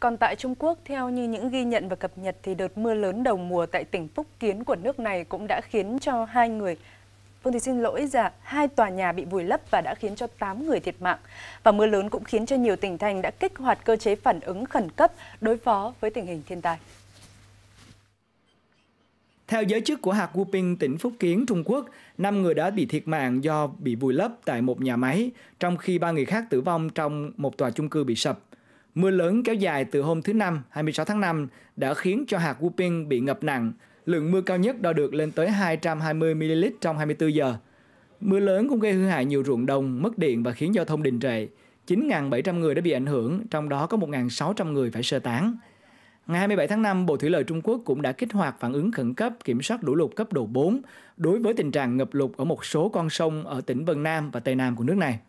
Còn tại Trung Quốc, theo như những ghi nhận và cập nhật thì đợt mưa lớn đầu mùa tại tỉnh Phúc Kiến của nước này cũng đã khiến cho hai người Vâng thì xin lỗi dạ, hai tòa nhà bị vùi lấp và đã khiến cho 8 người thiệt mạng. Và mưa lớn cũng khiến cho nhiều tỉnh thành đã kích hoạt cơ chế phản ứng khẩn cấp đối phó với tình hình thiên tai. Theo giới chức của hạt Wuping, tỉnh Phúc Kiến, Trung Quốc, 5 người đã bị thiệt mạng do bị vùi lấp tại một nhà máy, trong khi ba người khác tử vong trong một tòa chung cư bị sập. Mưa lớn kéo dài từ hôm thứ Năm 26 tháng 5 đã khiến cho hạt Wuping bị ngập nặng. Lượng mưa cao nhất đo được lên tới 220ml trong 24 giờ. Mưa lớn cũng gây hư hại nhiều ruộng đồng, mất điện và khiến giao thông đình trệ. 9.700 người đã bị ảnh hưởng, trong đó có 1.600 người phải sơ tán. Ngày 27 tháng 5, Bộ Thủy lợi Trung Quốc cũng đã kích hoạt phản ứng khẩn cấp kiểm soát lũ lụt cấp độ 4 đối với tình trạng ngập lụt ở một số con sông ở tỉnh Vân Nam và Tây Nam của nước này.